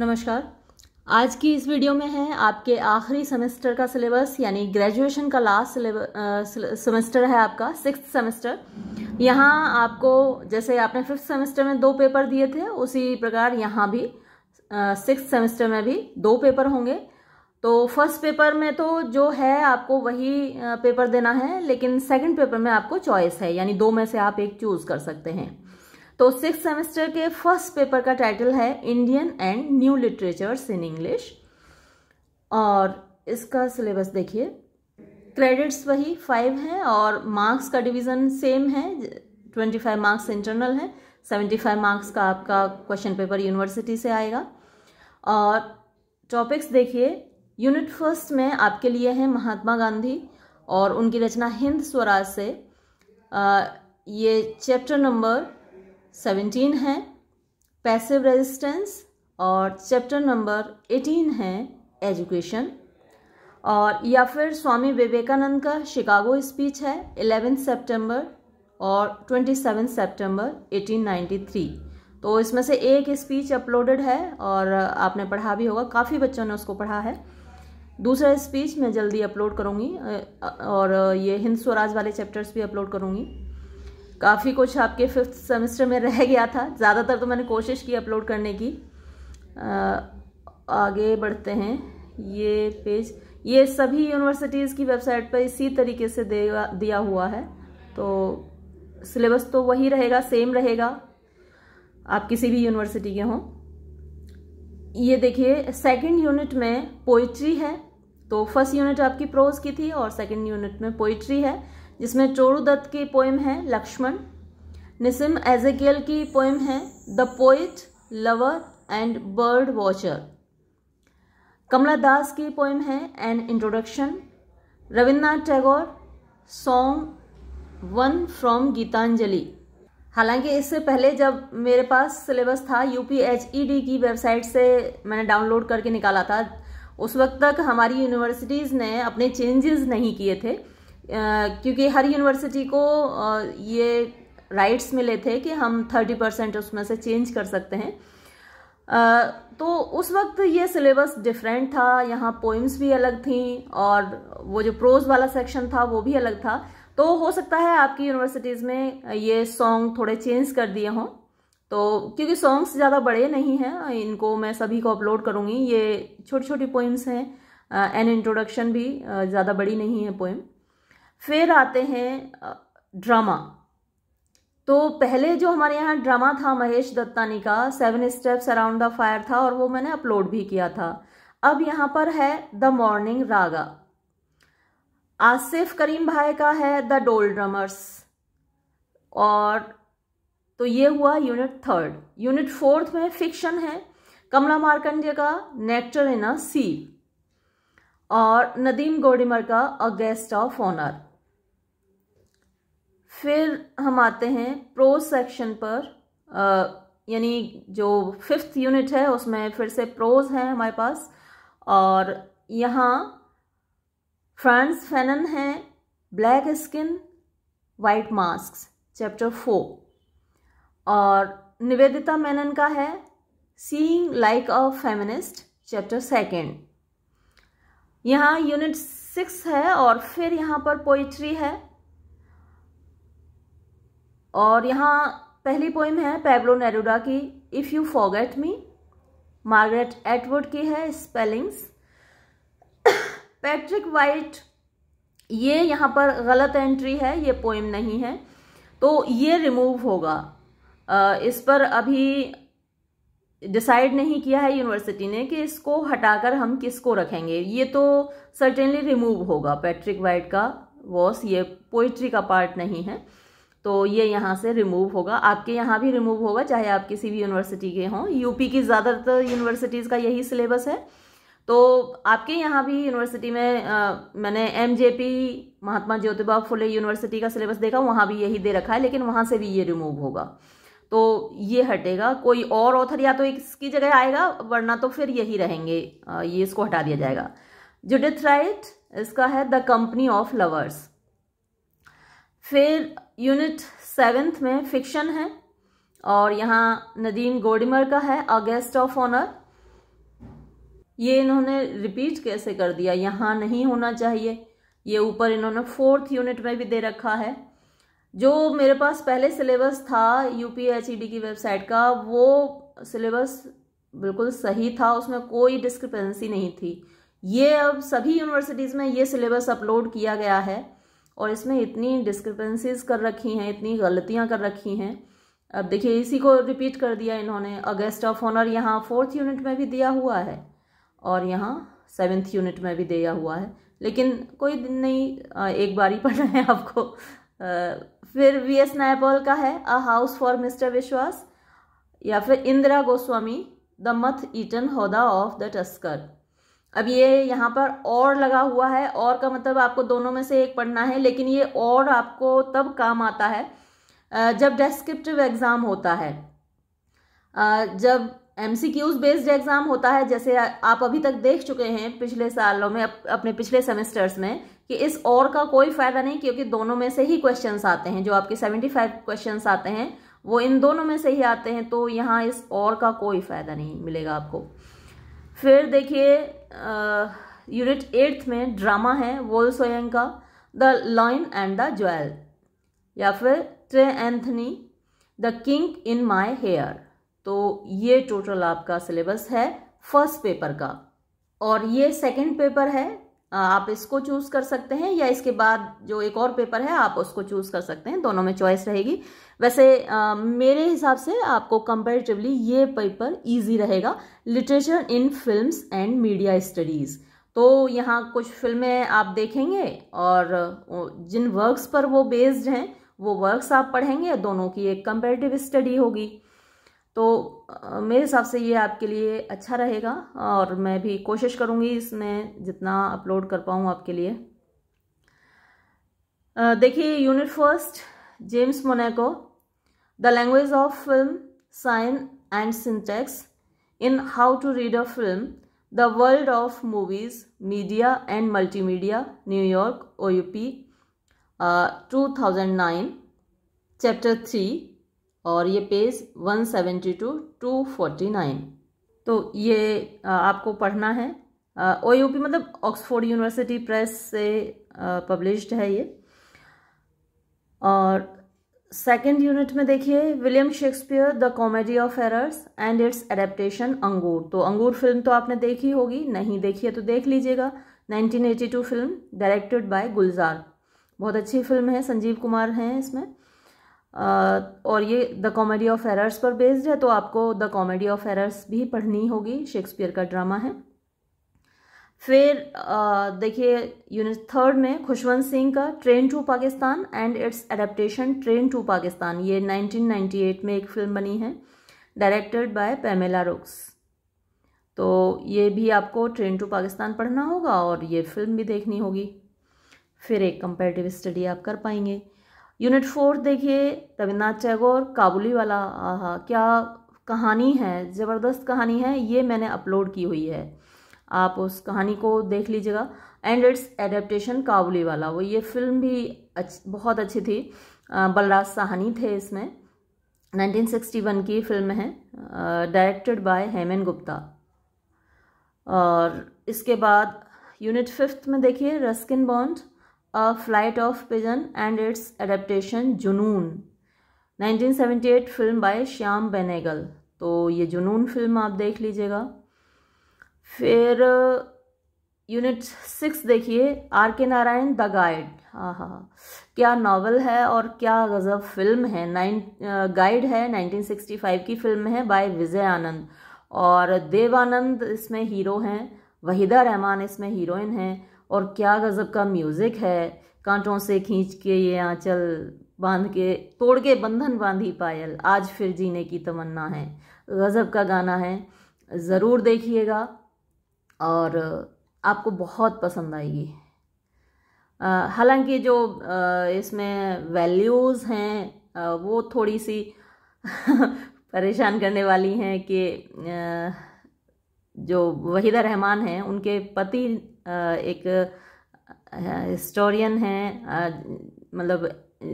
नमस्कार आज की इस वीडियो में है आपके आखिरी सेमेस्टर का सिलेबस यानी ग्रेजुएशन का लास्ट सेमेस्टर है आपका सिक्स सेमेस्टर यहाँ आपको जैसे आपने फिफ्थ सेमेस्टर में दो पेपर दिए थे उसी प्रकार यहाँ भी सिक्स सेमेस्टर में भी दो पेपर होंगे तो फर्स्ट पेपर में तो जो है आपको वही पेपर देना है लेकिन सेकंड पेपर में आपको चॉइस है यानी दो में से आप एक चूज कर सकते हैं तो सिक्स सेमेस्टर के फर्स्ट पेपर का टाइटल है Indian and new literatures in English और इसका सिलेबस देखिए क्रेडिट्स वही फाइव हैं और मार्क्स का डिवीज़न सेम है ट्वेंटी फाइव मार्क्स इंटरनल है सेवेंटी फाइव मार्क्स का आपका क्वेश्चन पेपर यूनिवर्सिटी से आएगा और टॉपिक्स देखिए यूनिट फर्स्ट में आपके लिए है महात्मा गांधी और उनकी रचना हिंद स्वराज से आ, ये चैप्टर नंबर सेवेंटीन है पैसिव रेजिस्टेंस और चैप्टर नंबर एटीन है एजुकेशन और या फिर स्वामी विवेकानंद का शिकागो स्पीच है एलेवेंथ सितंबर और twenty seven September eighteen ninety three तो इसमें से एक स्पीच अपलोडेड है और आपने पढ़ा भी होगा काफ़ी बच्चों ने उसको पढ़ा है दूसरा स्पीच मैं जल्दी अपलोड करूँगी और ये हिंद स्वराज वाले चैप्टर्स भी अपलोड करूँगी काफ़ी कुछ आपके फिफ्थ सेमेस्टर में रह गया था ज़्यादातर तो मैंने कोशिश की अपलोड करने की आ, आगे बढ़ते हैं ये पेज ये सभी यूनिवर्सिटीज़ की वेबसाइट पर इसी तरीके से दिया हुआ है तो सिलेबस तो वही रहेगा सेम रहेगा आप किसी भी यूनिवर्सिटी के हों ये देखिए सेकंड यूनिट में पोइट्री है तो फर्स्ट यूनिट आपकी प्रोज की थी और सेकंड यूनिट में पोइट्री है जिसमें चोरू दत्त की पोइम है लक्ष्मण निसिम एजेकियल की पोइम है the poet lover and bird watcher Kamala Das की पोइम है an introduction Rabindranath Tagore song one from Gitanjali हालांकि इससे पहले जब मेरे पास सिलेबस था यू डी e की वेबसाइट से मैंने डाउनलोड करके निकाला था उस वक्त तक हमारी यूनिवर्सिटीज़ ने अपने चेंजेस नहीं किए थे क्योंकि हर यूनिवर्सिटी को ये राइट्स मिले थे कि हम थर्टी परसेंट उसमें से चेंज कर सकते हैं तो उस वक्त ये सिलेबस डिफरेंट था यहाँ पोइम्स भी अलग थी और वो जो प्रोज वाला सेक्शन था वो भी अलग था तो हो सकता है आपकी यूनिवर्सिटीज़ में ये सॉन्ग थोड़े चेंज कर दिए हों तो क्योंकि सॉन्ग्स ज़्यादा बड़े नहीं हैं इनको मैं सभी को अपलोड करूँगी ये छोटी छोटी पोइम्स हैं एन इंट्रोडक्शन भी ज़्यादा बड़ी नहीं है पोइम फिर आते हैं ड्रामा तो पहले जो हमारे यहाँ ड्रामा था महेश दत्तानी का seven steps around the fire था और वो मैंने अपलोड भी किया था अब यहाँ पर है the morning raga Asif Currimbhoy का है द डोल ड्रमर्स और तो ये हुआ यूनिट थर्ड यूनिट फोर्थ में फिक्शन है कमला मार्कंडे का नेक्टर इन अ सी और नदीम गोडिमर का अ गेस्ट ऑफ ऑनर फिर हम आते हैं प्रो सेक्शन पर यानी जो फिफ्थ यूनिट है उसमें फिर से प्रोज हैं हमारे पास और यहाँ फ्रांस फेनन है black skin white mask chapter four और निवेदिता मेनन का है seeing like a feminist chapter second यहाँ यूनिट सिक्स है और फिर यहाँ पर पोइट्री है और यहाँ पहली पोइम है पेब्लो नेरुडा की if you forget me Margaret Atwood की है स्पेलिंग्स पैट्रिक वाइट ये यहाँ पर गलत एंट्री है ये पोइम नहीं है तो ये रिमूव होगा इस पर अभी डिसाइड नहीं किया है यूनिवर्सिटी ने कि इसको हटाकर हम किसको रखेंगे ये तो सर्टेनली रिमूव होगा पैट्रिक वाइट का वॉस ये पोइट्री का पार्ट नहीं है तो ये यहाँ से रिमूव होगा आपके यहाँ भी रिमूव होगा चाहे आप किसी भी यूनिवर्सिटी के हों यूपी की ज़्यादातर यूनिवर्सिटीज़ का यही सिलेबस है तो आपके यहाँ भी यूनिवर्सिटी में आ, मैंने एम महात्मा ज्योतिबा फुले यूनिवर्सिटी का सिलेबस देखा वहाँ भी यही दे रखा है लेकिन वहाँ से भी ये रिमूव होगा तो ये हटेगा कोई और ऑथर या तो इसकी जगह आएगा वरना तो फिर यही रहेंगे आ, ये इसको हटा दिया जाएगा जुडिथ राइट इसका है द कंपनी ऑफ लवर्स फिर यूनिट सेवेंथ में फिक्शन है और यहाँ नदीम गोडिमर का है अ गेस्ट ऑफ ऑनर ये इन्होंने रिपीट कैसे कर दिया यहाँ नहीं होना चाहिए ये ऊपर इन्होंने फोर्थ यूनिट में भी दे रखा है जो मेरे पास पहले सिलेबस था यू e की वेबसाइट का वो सिलेबस बिल्कुल सही था उसमें कोई डिस्क्रिपेंसी नहीं थी ये अब सभी यूनिवर्सिटीज़ में ये सिलेबस अपलोड किया गया है और इसमें इतनी डिस्क्रिपेंसीज कर रखी हैं इतनी गलतियां कर रखी हैं अब देखिए इसी को रिपीट कर दिया इन्होंने अगेस्ट ऑफ ऑनर यहाँ फोर्थ यूनिट में भी दिया हुआ है और यहाँ सेवेंथ यूनिट में भी दिया हुआ है लेकिन कोई दिन नहीं एक बार ही पढ़ना है आपको फिर वी एस नायपॉल का है a house for mister Biswas या फिर Indira Goswami the moth eaten howdah of the tusker अब ये यहाँ पर और लगा हुआ है और का मतलब आपको दोनों में से एक पढ़ना है लेकिन ये और आपको तब काम आता है जब डेस्क्रिप्टिव एग्ज़ाम होता है जब M C Qs based exam होता है जैसे आप अभी तक देख चुके हैं पिछले सालों में अपने पिछले सेमेस्टर्स में कि इस और का कोई फ़ायदा नहीं क्योंकि दोनों में से ही क्वेश्चन आते हैं जो आपके सेवेंटी फाइव क्वेश्चन आते हैं वो इन दोनों में से ही आते हैं तो यहाँ इस और का कोई फ़ायदा नहीं मिलेगा आपको फिर देखिए यूनिट एट्थ में ड्रामा है वोल सोयंग का the lion and the jewel या फिर Trey Anthony the kink in my hair तो ये टोटल आपका सिलेबस है फर्स्ट पेपर का और ये सेकंड पेपर है आप इसको चूज़ कर सकते हैं या इसके बाद जो एक और पेपर है आप उसको चूज़ कर सकते हैं दोनों में चॉइस रहेगी वैसे आ, मेरे हिसाब से आपको कंपेरेटिवली ये पेपर इजी रहेगा literature in films and media studies तो यहाँ कुछ फिल्में आप देखेंगे और जिन वर्क्स पर वो बेस्ड हैं वो वर्क्स आप पढ़ेंगे दोनों की एक कंपेरेटिव स्टडी होगी तो मेरे हिसाब से ये आपके लिए अच्छा रहेगा और मैं भी कोशिश करूँगी इसमें जितना अपलोड कर पाऊँ आपके लिए देखिए unit first James Monaco the language of film sign and syntax in how to read a film the world of movies media and multimedia New York o two thousand nine chapter three और ये page 172 to तो ये आपको पढ़ना है ओ मतलब Oxford university press से पब्लिश्ड है ये और सेकेंड यूनिट में देखिए William Shakespeare the comedy of errors and its adaptation Angoor तो अंगूर फिल्म तो आपने देखी होगी नहीं देखी है तो देख लीजिएगा 1982 फिल्म डायरेक्टेड बाय गुलजार बहुत अच्छी फिल्म है संजीव कुमार हैं इसमें और ये द कॉमेडी ऑफ एरर्स पर बेस्ड है तो आपको द कॉमेडी ऑफ एरर्स भी पढ़नी होगी शेक्सपियर का ड्रामा है फिर देखिए यूनिट थर्ड में खुशवंत सिंह का train to Pakistan and its adaptation train to Pakistan ये 1998 में एक फिल्म बनी है डायरेक्टेड बाय पैमेला रोक्स तो ये भी आपको ट्रेन टू पाकिस्तान पढ़ना होगा और ये फिल्म भी देखनी होगी फिर एक कंपेरेटिव स्टडी आप कर पाएंगे यूनिट फोर देखिए रविन्द्रनाथ टैगोर काबुली वाला आहा क्या कहानी है ज़बरदस्त कहानी है ये मैंने अपलोड की हुई है आप उस कहानी को देख लीजिएगा एंड इट्स एडेप्टेशन काबुली वाला वो ये फिल्म भी अच, बहुत अच्छी थी बलराज साहनी थे इसमें 1961 की फिल्म है डायरेक्टेड बाय हेमन गुप्ता और इसके बाद यूनिट फिफ्थ में देखिए Ruskin Bond a flight of pigeon and its adaptation Junoon 1978 film bye Shyam Benegal तो ये जुनून फिल्म आप देख लीजिएगा फिर यूनिट uh, सिक्स देखिए R K Narayan the guide हाँ हाँ हाँ क्या नावल है और क्या गज़ब फिल्म है नाइन गाइड uh, है 1965 की फिल्म है बाय विजय आनंद और देवानंद इसमें हीरो हैं वहीदा रहमान इसमें हीरोइन हैं और क्या गज़ब का म्यूज़िक है कांटों से खींच के ये आंचल बांध के तोड़ के बंधन बांधी पायल आज फिर जीने की तमन्ना है गज़ब का गाना है ज़रूर देखिएगा और आपको बहुत पसंद आएगी हालांकि जो इसमें वैल्यूज़ हैं वो थोड़ी सी परेशान करने वाली हैं कि जो वहीदा रहमान हैं उनके पति एक हिस्टोरियन हैं मतलब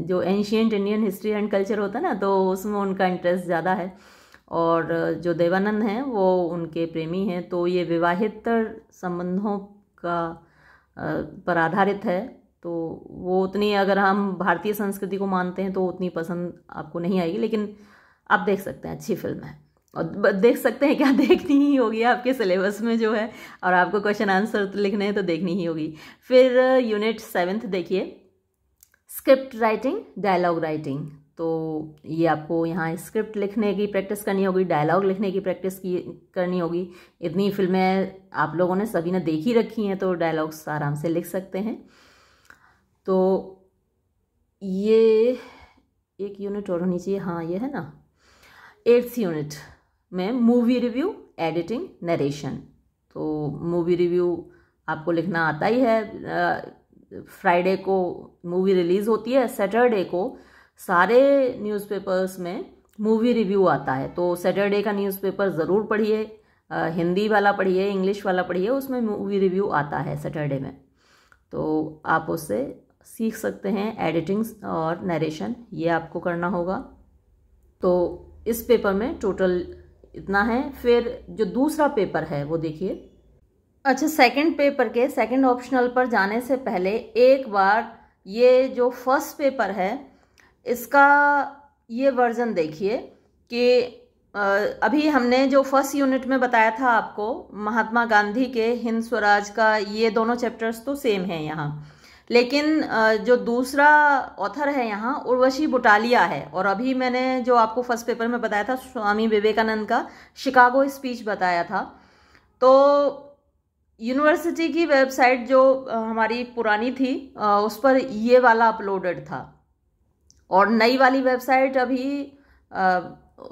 जो ancient Indian history and culture होता है ना तो उसमें उनका इंटरेस्ट ज़्यादा है और जो देवानंद हैं वो उनके प्रेमी हैं तो ये विवाहितर संबंधों का पर आधारित है तो वो उतनी अगर हम भारतीय संस्कृति को मानते हैं तो उतनी पसंद आपको नहीं आएगी लेकिन आप देख सकते हैं अच्छी फिल्म है और देख सकते हैं क्या देखनी ही होगी आपके सिलेबस में जो है और आपको क्वेश्चन आंसर तो लिखने हैं तो देखनी ही होगी फिर यूनिट uh, सेवेंथ देखिए स्क्रिप्ट राइटिंग डायलॉग राइटिंग तो ये आपको यहाँ स्क्रिप्ट लिखने की प्रैक्टिस करनी होगी डायलॉग लिखने की प्रैक्टिस की करनी होगी इतनी फिल्में आप लोगों ने सभी ने देख ही रखी हैं तो डायलॉग्स आराम से लिख सकते हैं तो ये एक यूनिट और होनी चाहिए हाँ ये है ना एट्थ यूनिट में मूवी रिव्यू एडिटिंग नरेशन तो मूवी रिव्यू आपको लिखना आता ही है फ्राइडे को मूवी रिलीज़ होती है सैटरडे को सारे न्यूज़पेपर्स में मूवी रिव्यू आता है तो सैटरडे का न्यूज़पेपर ज़रूर पढ़िए हिंदी वाला पढ़िए इंग्लिश वाला पढ़िए उसमें मूवी रिव्यू आता है सैटरडे में तो आप उससे सीख सकते हैं एडिटिंग्स और नरेशन ये आपको करना होगा तो इस पेपर में टोटल इतना है फिर जो दूसरा पेपर है वो देखिए अच्छा सेकंड पेपर के सेकंड ऑप्शनल पर जाने से पहले एक बार ये जो फर्स्ट पेपर है इसका ये वर्ज़न देखिए कि अभी हमने जो फर्स्ट यूनिट में बताया था आपको महात्मा गांधी के हिंद स्वराज का ये दोनों चैप्टर्स तो सेम हैं यहाँ लेकिन जो दूसरा ऑथर है यहाँ उर्वशी बुटालिया है और अभी मैंने जो आपको फर्स्ट पेपर में बताया था स्वामी विवेकानंद का शिकागो स्पीच बताया था तो यूनिवर्सिटी की वेबसाइट जो हमारी पुरानी थी उस पर ये वाला अपलोडेड था और नई वाली वेबसाइट अभी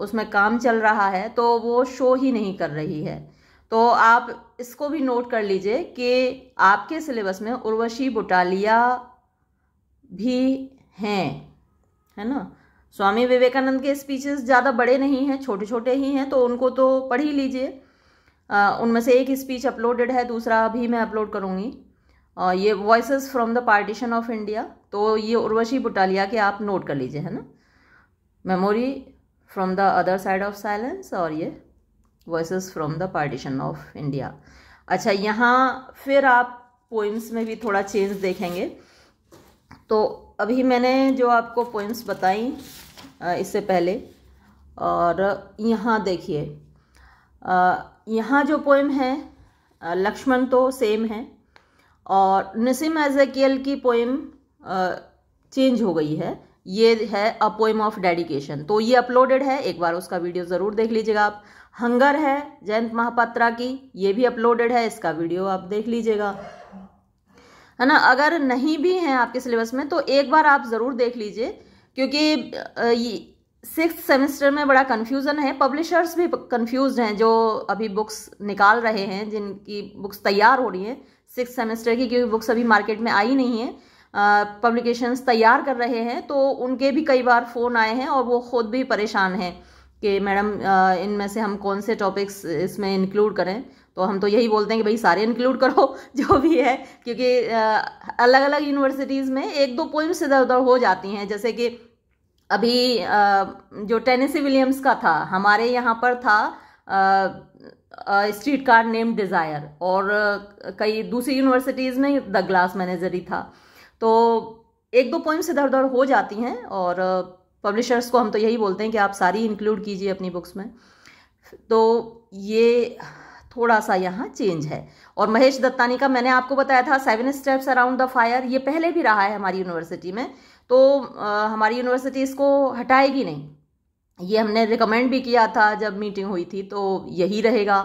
उसमें काम चल रहा है तो वो शो ही नहीं कर रही है तो आप इसको भी नोट कर लीजिए कि आपके सिलेबस में उर्वशी बुटालिया भी हैं है ना स्वामी विवेकानंद के स्पीचेस ज़्यादा बड़े नहीं हैं छोटे छोटे ही हैं तो उनको तो पढ़ ही लीजिए उनमें से एक स्पीच अपलोडेड है दूसरा भी मैं अपलोड करूँगी और ये voice from the partition of India तो ये उर्वशी बुटालिया के आप नोट कर लीजिए है ना memory from the other side of silence और ये voice from the partition of India अच्छा यहाँ फिर आप पोइम्स में भी थोड़ा चेंज देखेंगे तो अभी मैंने जो आपको पोइम्स बताई इससे पहले और यहाँ देखिए यहाँ जो पोइम है लक्ष्मण तो सेम है और नसीम एजेकियल की पोइम चेंज हो गई है ये है अ पोइम ऑफ डेडिकेशन तो ये अपलोडेड है एक बार उसका वीडियो ज़रूर देख लीजिएगा आप हंगर है जयंत महापात्रा की ये भी अपलोडेड है इसका वीडियो आप देख लीजिएगा है ना अगर नहीं भी हैं आपके सिलेबस में तो एक बार आप ज़रूर देख लीजिए क्योंकि सिक्स सेमेस्टर में बड़ा कन्फ्यूज़न है पब्लिशर्स भी कन्फ्यूज हैं जो अभी बुक्स निकाल रहे हैं जिनकी बुक्स तैयार हो रही हैं सिक्स सेमेस्टर की क्योंकि बुक्स अभी मार्केट में आई नहीं है पब्लिकेशंस तैयार कर रहे हैं तो उनके भी कई बार फ़ोन आए हैं और वो खुद भी परेशान हैं कि मैडम इनमें से हम कौन से टॉपिक्स इसमें इंक्लूड करें तो हम तो यही बोलते हैं कि भाई सारे इंक्लूड करो जो भी है क्योंकि अलग अलग यूनिवर्सिटीज़ में एक दो पोइम्स इधर उधर हो जाती हैं जैसे कि अभी जो टेनेसी विलियम्स का था हमारे यहाँ पर था स्ट्रीट कार नेम डिज़ायर और कई दूसरी यूनिवर्सिटीज़ में द ग्लास मैनेजर ही था तो एक दो पोइम्स इधर उधर हो जाती हैं और पब्लिशर्स को हम तो यही बोलते हैं कि आप सारी इंक्लूड कीजिए अपनी बुक्स में तो ये थोड़ा सा यहाँ चेंज है और महेश दत्तानी का मैंने आपको बताया था seven steps around the fire ये पहले भी रहा है हमारी यूनिवर्सिटी में तो आ, हमारी यूनिवर्सिटी इसको हटाएगी नहीं ये हमने रिकमेंड भी किया था जब मीटिंग हुई थी तो यही रहेगा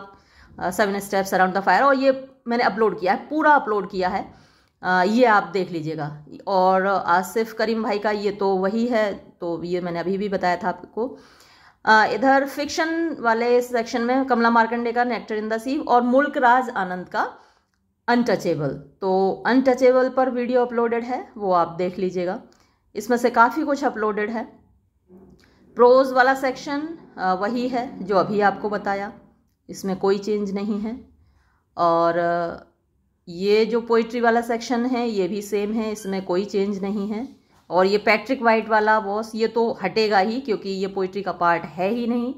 seven steps around the fire और ये मैंने अपलोड किया है पूरा अपलोड किया है ये आप देख लीजिएगा और आसिफ करीम भाई का ये तो वही है तो ये मैंने अभी भी बताया था आपको इधर फिक्शन वाले सेक्शन में कमला मार्कंडे का नेक्टर इन द सी और मुल्क राज आनंद का अनटचेबल तो अनटचेबल पर वीडियो अपलोडेड है वो आप देख लीजिएगा इसमें से काफ़ी कुछ अपलोडेड है प्रोज वाला सेक्शन वही है जो अभी आपको बताया इसमें कोई चेंज नहीं है और ये जो पोइट्री वाला सेक्शन है ये भी सेम है इसमें कोई चेंज नहीं है और ये पैट्रिक वाइट वाला बॉस ये तो हटेगा ही क्योंकि ये पोइट्री का पार्ट है ही नहीं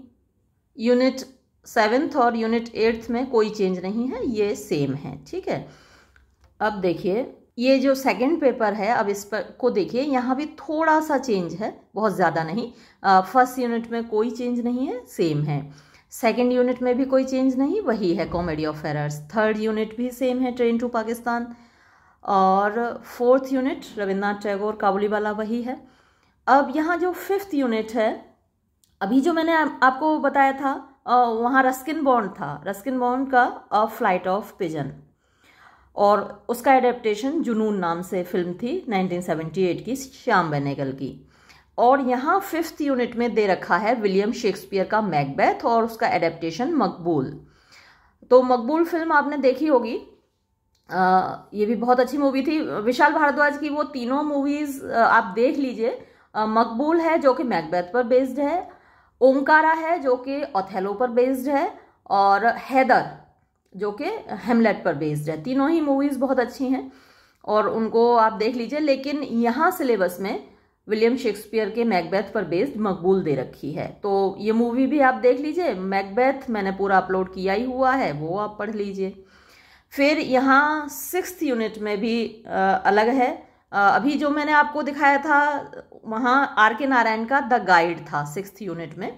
यूनिट सेवेंथ और यूनिट एट्थ में कोई चेंज नहीं है ये सेम है ठीक है अब देखिए ये जो सेकंड पेपर है अब इस पर को देखिए यहाँ भी थोड़ा सा चेंज है बहुत ज़्यादा नहीं फर्स्ट यूनिट में कोई चेंज नहीं है सेम है सेकेंड यूनिट में भी कोई चेंज नहीं वही है comedy of errors third unit भी सेम है ट्रेन टू पाकिस्तान और fourth unit Rabindranath Tagore Kabuliwala वही है अब यहाँ जो फिफ्थ यूनिट है अभी जो मैंने आपको बताया था वहाँ रस्किन बॉन्ड था रस्किन बॉन्ड का अ फ्लाइट ऑफ पिजन और उसका एडेप्टेशन जुनून नाम से फिल्म थी 1978 की श्याम बेनेगल की और यहाँ फिफ्थ यूनिट में दे रखा है विलियम शेक्सपियर का मैकबैथ और उसका एडेप्टेशन मकबूल तो मकबूल फिल्म आपने देखी होगी आ, ये भी बहुत अच्छी मूवी थी विशाल भारद्वाज की वो तीनों मूवीज़ आप देख लीजिए मकबूल है जो कि मैकबैथ पर बेस्ड है ओमकारा है जो कि ओथेलो पर बेस्ड है और हैदर जो कि हेमलेट पर बेस्ड है तीनों ही मूवीज़ बहुत अच्छी हैं और उनको आप देख लीजिए लेकिन यहाँ सिलेबस में विलियम शेक्सपियर के मैकबैथ पर बेस्ड मकबूल दे रखी है तो ये मूवी भी आप देख लीजिए मैकबैथ मैंने पूरा अपलोड किया ही हुआ है वो आप पढ़ लीजिए फिर यहाँ सिक्स यूनिट में भी आ, अलग है आ, अभी जो मैंने आपको दिखाया था वहाँ आर के नारायण का द गाइड था सिक्स यूनिट में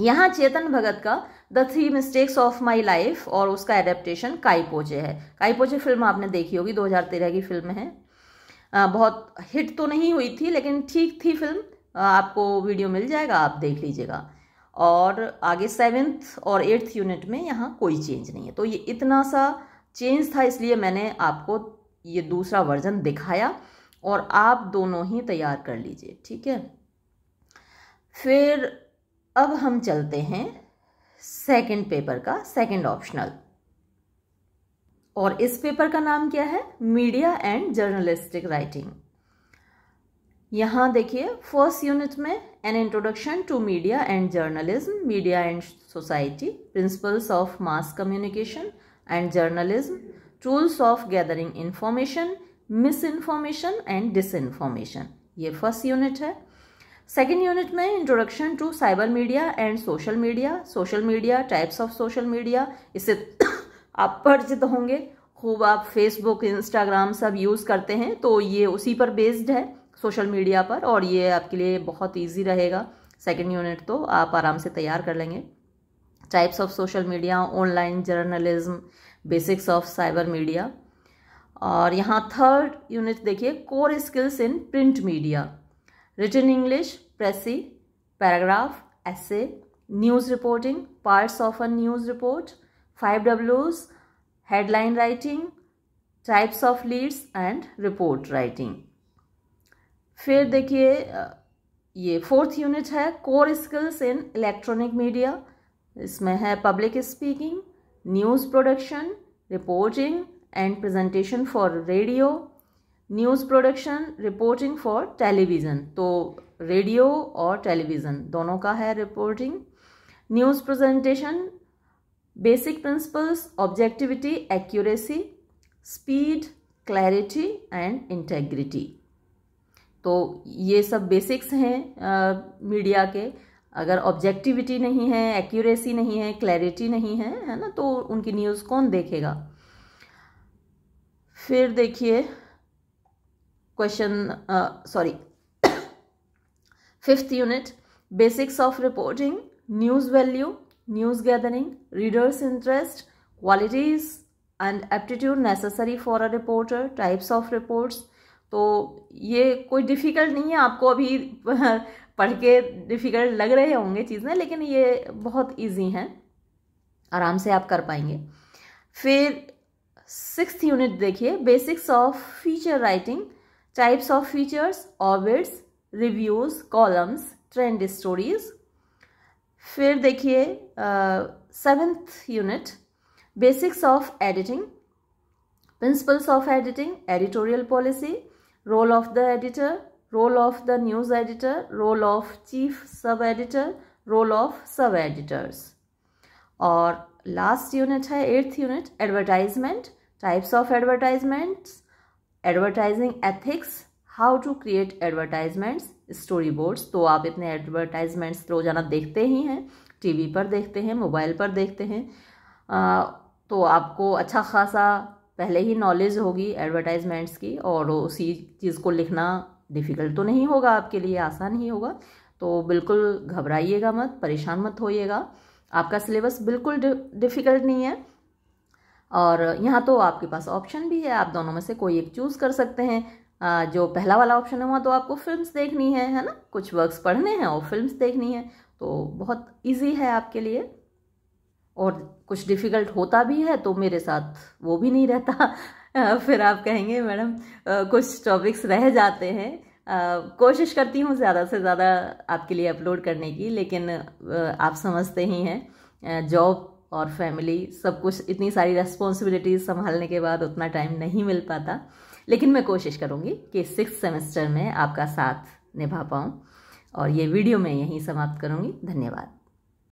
यहाँ चेतन भगत का the three mistakes of my life और उसका एडेप्टेशन काईपोजे है काईपोजे फिल्म आपने देखी होगी 2013 की फिल्म है बहुत हिट तो नहीं हुई थी लेकिन ठीक थी फिल्म आपको वीडियो मिल जाएगा आप देख लीजिएगा और आगे सेवेंथ और एट्थ यूनिट में यहाँ कोई चेंज नहीं है तो ये इतना सा चेंज था इसलिए मैंने आपको ये दूसरा वर्जन दिखाया और आप दोनों ही तैयार कर लीजिए ठीक है फिर अब हम चलते हैं सेकंड पेपर का सेकंड ऑप्शनल और इस पेपर का नाम क्या है मीडिया एंड जर्नलिस्टिक राइटिंग यहां देखिए फर्स्ट यूनिट में an introduction to media and journalism media and society principles of mass communication and journalism tools of gathering information misinformation and disinformation ये first unit है second unit में introduction to cyber media and social media social media types of social media इसे आप परिचित होंगे खूब आप Facebook Instagram सब यूज़ करते हैं तो ये उसी पर बेस्ड है सोशल मीडिया पर और ये आपके लिए बहुत ईजी रहेगा सेकेंड यूनिट तो आप आराम से तैयार कर लेंगे types of social media online journalism basics of cyber media और यहाँ थर्ड यूनिट देखिए core skills in print media written English precis paragraph essay news reporting parts of a news report five डब्ल्यूज headline writing types of leads and report writing फिर देखिए ये fourth unit है core skills in electronic media इसमें है public speaking news production reporting and presentation for radio news production reporting for television तो radio और television दोनों का है reporting news presentation basic principles objectivity accuracy speed clarity and integrity तो ये सब बेसिक्स हैं मीडिया के अगर ऑब्जेक्टिविटी नहीं है एक्यूरेसी नहीं है क्लैरिटी नहीं है है ना तो उनकी न्यूज़ कौन देखेगा फिर देखिए question sorry fifth unit basics of reporting news value news gathering, reader's interest, qualities and aptitude necessary for a reporter, types of reports. तो ये कोई डिफ़िकल्ट नहीं है आपको अभी पढ़ के डिफ़िकल्ट लग रहे होंगे चीज़ें लेकिन ये बहुत इजी हैं आराम से आप कर पाएंगे फिर सिक्स यूनिट देखिए basics of feature writing types of features obits reviews columns trend stories फिर देखिए seventh unit basics of editing principles of editing editorial policy role of the editor role of the news editor role of chief sub editor role of sub editors और last unit है eighth unit advertisement types of advertisements advertising ethics how to create advertisements story boards तो आप इतने advertisements तो रोजाना देखते ही हैं TV पर देखते हैं मोबाइल पर देखते हैं आ, तो आपको अच्छा खासा पहले ही नॉलेज होगी एडवर्टाइजमेंट्स की और उसी चीज़ को लिखना डिफ़िकल्ट तो नहीं होगा आपके लिए आसान ही होगा तो बिल्कुल घबराइएगा मत परेशान मत होइएगा आपका सिलेबस बिल्कुल डिफ़िकल्ट नहीं है और यहाँ तो आपके पास ऑप्शन भी है आप दोनों में से कोई एक चूज़ कर सकते हैं जो पहला वाला ऑप्शन है वहाँ तो आपको फिल्म्स देखनी है है ना कुछ वर्क्स पढ़ने हैं और फिल्म्स देखनी है तो बहुत इजी है आपके लिए और कुछ डिफ़िकल्ट होता भी है तो मेरे साथ वो भी नहीं रहता फिर आप कहेंगे मैडम कुछ टॉपिक्स रह जाते हैं कोशिश करती हूँ ज़्यादा से ज़्यादा आपके लिए अपलोड करने की लेकिन आप समझते ही हैं जॉब और फैमिली सब कुछ इतनी सारी रेस्पॉन्सिबिलिटीज़ संभालने के बाद उतना टाइम नहीं मिल पाता लेकिन मैं कोशिश करूँगी कि सिक्स सेमेस्टर में आपका साथ निभा पाऊँ और ये वीडियो मैं यहीं समाप्त करूँगी धन्यवाद